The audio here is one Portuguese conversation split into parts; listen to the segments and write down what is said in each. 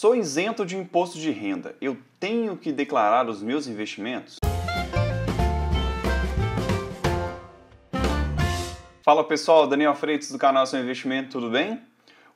Sou isento de imposto de renda. Eu tenho que declarar os meus investimentos? Fala pessoal, Daniel Freitas do canal Seu Investimento, tudo bem?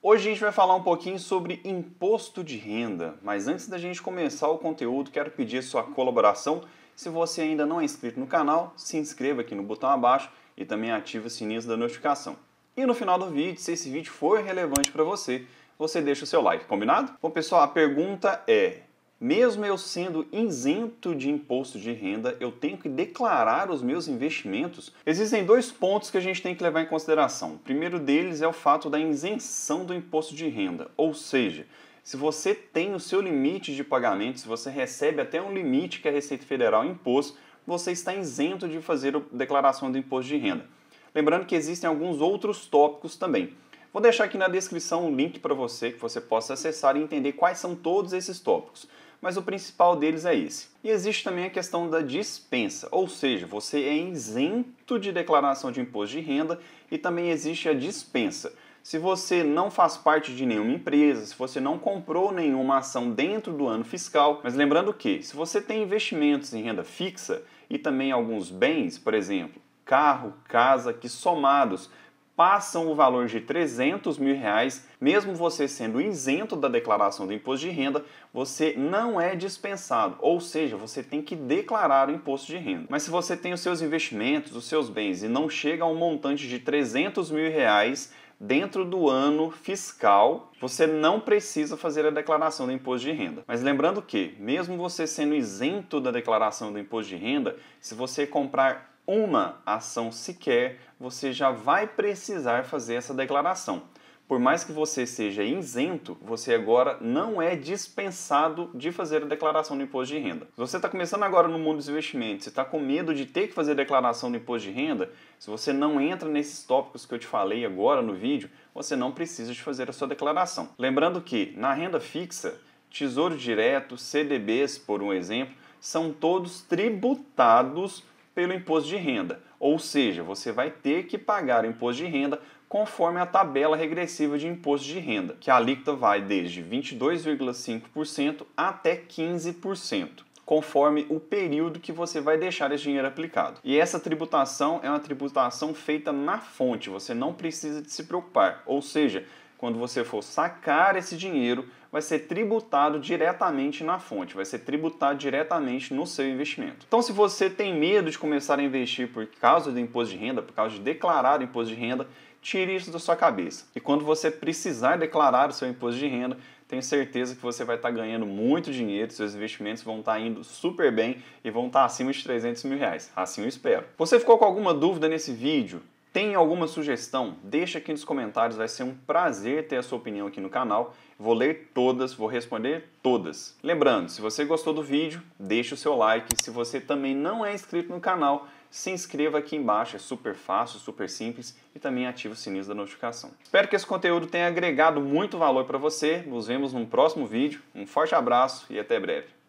Hoje a gente vai falar um pouquinho sobre imposto de renda, mas antes da gente começar o conteúdo, quero pedir sua colaboração. Se você ainda não é inscrito no canal, se inscreva aqui no botão abaixo e também ative o sininho da notificação. E no final do vídeo, se esse vídeo for relevante para você, você deixa o seu like, combinado? Bom, pessoal, a pergunta é: mesmo eu sendo isento de imposto de renda, eu tenho que declarar os meus investimentos? Existem dois pontos que a gente tem que levar em consideração. O primeiro deles é o fato da isenção do imposto de renda, ou seja, se você tem o seu limite de pagamento, se você recebe até um limite que a Receita Federal impôs, você está isento de fazer a declaração do imposto de renda. Lembrando que existem alguns outros tópicos também. Vou deixar aqui na descrição um link para você que você possa acessar e entender quais são todos esses tópicos. Mas o principal deles é esse. E existe também a questão da dispensa, ou seja, você é isento de declaração de imposto de renda e também existe a dispensa. Se você não faz parte de nenhuma empresa, se você não comprou nenhuma ação dentro do ano fiscal, mas lembrando que, se você tem investimentos em renda fixa e também alguns bens, por exemplo, carro, casa, que somados passam o valor de 300 mil reais, mesmo você sendo isento da declaração do imposto de renda, você não é dispensado, ou seja, você tem que declarar o imposto de renda. Mas se você tem os seus investimentos, os seus bens e não chega a um montante de 300 mil reais dentro do ano fiscal, você não precisa fazer a declaração do imposto de renda. Mas lembrando que, mesmo você sendo isento da declaração do imposto de renda, se você comprar uma ação sequer, você já vai precisar fazer essa declaração. Por mais que você seja isento, você agora não é dispensado de fazer a declaração do imposto de renda. Se você está começando agora no mundo dos investimentos e está com medo de ter que fazer a declaração do imposto de renda, se você não entra nesses tópicos que eu te falei agora no vídeo, você não precisa de fazer a sua declaração. Lembrando que na renda fixa, Tesouro Direto, CDBs, por um exemplo, são todos tributados pelo imposto de renda. Ou seja, você vai ter que pagar o imposto de renda conforme a tabela regressiva de imposto de renda, que a alíquota vai desde 22,5% até 15% conforme o período que você vai deixar esse dinheiro aplicado. E essa tributação é uma tributação feita na fonte, você não precisa de se preocupar. Ou seja, quando você for sacar esse dinheiro, vai ser tributado diretamente na fonte, vai ser tributado diretamente no seu investimento. Então, se você tem medo de começar a investir por causa do imposto de renda, por causa de declarar o imposto de renda, tire isso da sua cabeça. E quando você precisar declarar o seu imposto de renda, tenho certeza que você vai estar ganhando muito dinheiro, seus investimentos vão estar indo super bem e vão estar acima de 300 mil reais. Assim eu espero. Você ficou com alguma dúvida nesse vídeo? Tem alguma sugestão? Deixa aqui nos comentários, vai ser um prazer ter a sua opinião aqui no canal. Vou ler todas, vou responder todas. Lembrando, se você gostou do vídeo, deixa o seu like. Se você também não é inscrito no canal, se inscreva aqui embaixo, é super fácil, super simples e também ative o sininho da notificação. Espero que esse conteúdo tenha agregado muito valor para você. Nos vemos num próximo vídeo. Um forte abraço e até breve.